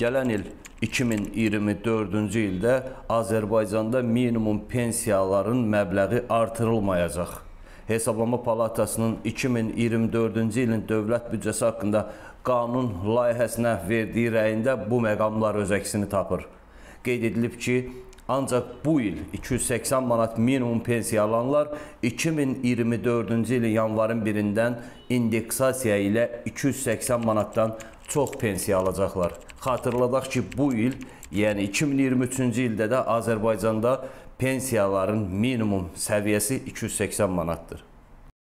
Gələn il 2024-cü ildə Azərbaycanda minimum pensiyaların məbləği artırılmayacaq. Hesablama Palatasının 2024-cü ilin dövlət büdcəsi haqqında qanun layihəsinə verdiyi rəyində bu məqamlar öz əksini tapır. Qeyd edilib ki, ancaq bu il 280 manat minimum pensiya alanlar 2024-cü ilin yanvarın 1-dən indeksasiya ilə 280 manatdan çox pensiya alacaqlar. Xatırladaq ki, bu il, yəni 2023-cü ildə də Azərbaycanda pensiyaların minimum səviyyəsi 280 manatdır.